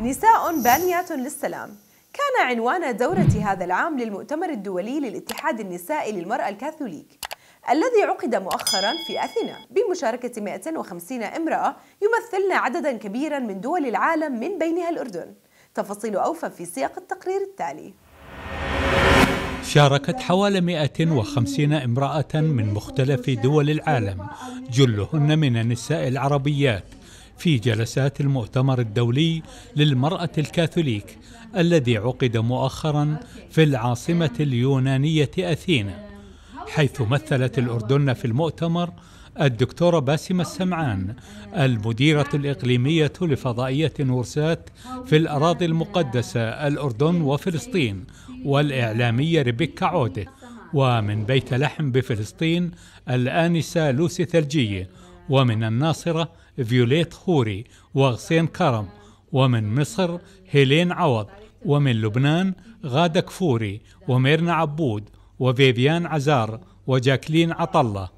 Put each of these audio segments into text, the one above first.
نساء بانيات للسلام كان عنوان دورة هذا العام للمؤتمر الدولي للاتحاد النسائي للمرأة الكاثوليك الذي عقد مؤخرا في أثينا بمشاركة 150 امرأة يمثلن عددا كبيرا من دول العالم من بينها الأردن تفاصيل أوفى في سياق التقرير التالي شاركت حوالي 150 امرأة من مختلف دول العالم جلهن من النساء العربيات في جلسات المؤتمر الدولي للمرأة الكاثوليك الذي عقد مؤخرا في العاصمة اليونانية أثينا حيث مثلت الأردن في المؤتمر الدكتورة باسمة السمعان المديرة الإقليمية لفضائية نورسات في الأراضي المقدسة الأردن وفلسطين والإعلامية ريبيكا عوده ومن بيت لحم بفلسطين الآنسة لوسي ثلجية ومن الناصرة فيوليت خوري وغسين كرم ومن مصر هيلين عوض ومن لبنان غادة كفوري وميرنا عبود وفيفيان عزار وجاكلين عطلة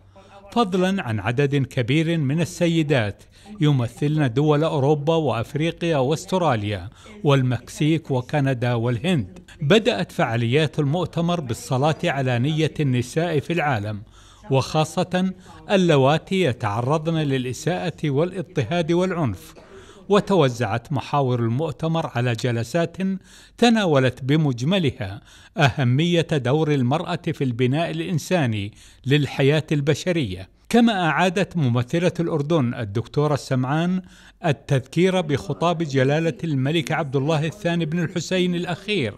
فضلا عن عدد كبير من السيدات يمثلن دول أوروبا وأفريقيا وأستراليا والمكسيك وكندا والهند بدأت فعاليات المؤتمر بالصلاة على نية النساء في العالم وخاصة اللواتي يتعرضن للإساءة والاضطهاد والعنف وتوزعت محاور المؤتمر على جلسات تناولت بمجملها اهميه دور المراه في البناء الانساني للحياه البشريه كما أعادت ممثلة الأردن الدكتورة السمعان التذكير بخطاب جلالة الملك عبد الله الثاني بن الحسين الأخير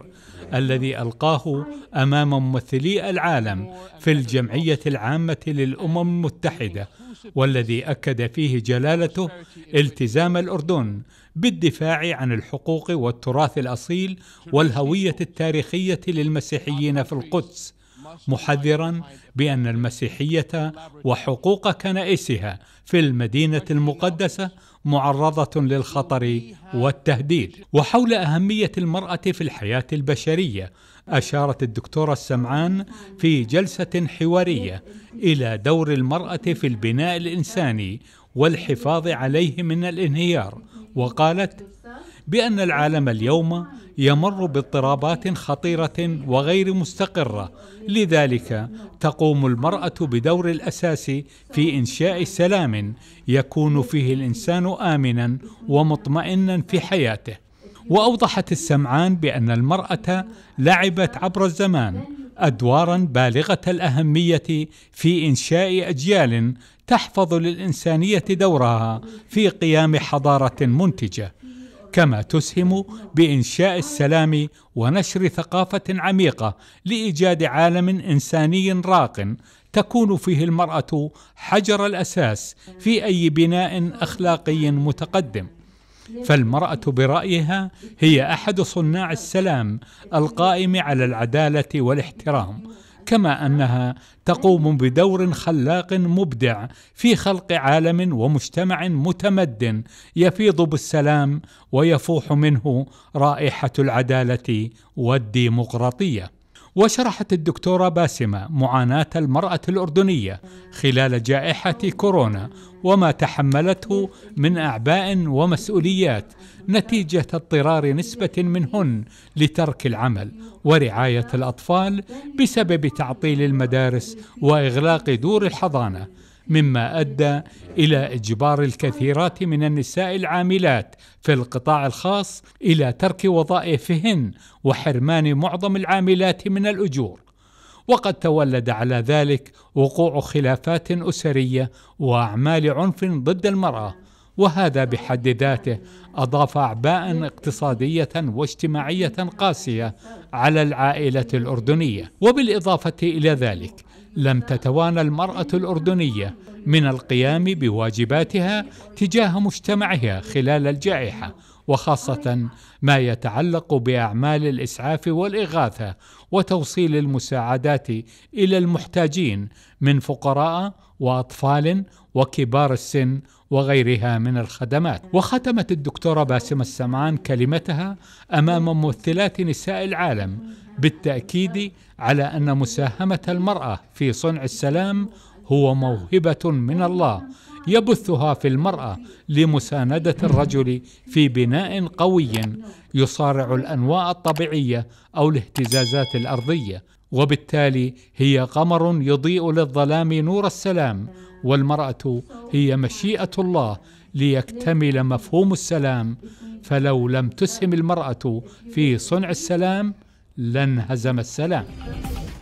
الذي ألقاه أمام ممثلي العالم في الجمعية العامة للأمم المتحدة والذي أكد فيه جلالته التزام الأردن بالدفاع عن الحقوق والتراث الأصيل والهوية التاريخية للمسيحيين في القدس محذرا بان المسيحيه وحقوق كنائسها في المدينه المقدسه معرضه للخطر والتهديد وحول اهميه المراه في الحياه البشريه اشارت الدكتوره السمعان في جلسه حواريه الى دور المراه في البناء الانساني والحفاظ عليه من الانهيار وقالت بأن العالم اليوم يمر باضطرابات خطيرة وغير مستقرة، لذلك تقوم المرأة بدور الاساس في إنشاء سلام يكون فيه الإنسان آمنا ومطمئنا في حياته. وأوضحت السمعان بأن المرأة لعبت عبر الزمان أدوارا بالغة الأهمية في إنشاء أجيال تحفظ للإنسانية دورها في قيام حضارة منتجة كما تسهم بانشاء السلام ونشر ثقافه عميقه لايجاد عالم انساني راق تكون فيه المراه حجر الاساس في اي بناء اخلاقي متقدم فالمراه برايها هي احد صناع السلام القائم على العداله والاحترام كما انها تقوم بدور خلاق مبدع في خلق عالم ومجتمع متمدن يفيض بالسلام ويفوح منه رائحه العداله والديمقراطيه وشرحت الدكتورة باسمة معاناة المرأة الأردنية خلال جائحة كورونا وما تحملته من أعباء ومسؤوليات نتيجة اضطرار نسبة منهن لترك العمل ورعاية الأطفال بسبب تعطيل المدارس وإغلاق دور الحضانة مما ادى الى اجبار الكثيرات من النساء العاملات في القطاع الخاص الى ترك وظائفهن وحرمان معظم العاملات من الاجور وقد تولد على ذلك وقوع خلافات اسريه واعمال عنف ضد المراه وهذا بحد ذاته اضاف اعباء اقتصاديه واجتماعيه قاسيه على العائله الاردنيه وبالاضافه الى ذلك لم تتوانى المرأة الأردنية من القيام بواجباتها تجاه مجتمعها خلال الجائحة وخاصة ما يتعلق بأعمال الإسعاف والإغاثة وتوصيل المساعدات إلى المحتاجين من فقراء وأطفال وكبار السن وغيرها من الخدمات وختمت الدكتورة باسمة السمعان كلمتها أمام ممثلات نساء العالم بالتأكيد على أن مساهمة المرأة في صنع السلام هو موهبه من الله يبثها في المراه لمسانده الرجل في بناء قوي يصارع الانواء الطبيعيه او الاهتزازات الارضيه وبالتالي هي قمر يضيء للظلام نور السلام والمراه هي مشيئه الله ليكتمل مفهوم السلام فلو لم تسهم المراه في صنع السلام لانهزم السلام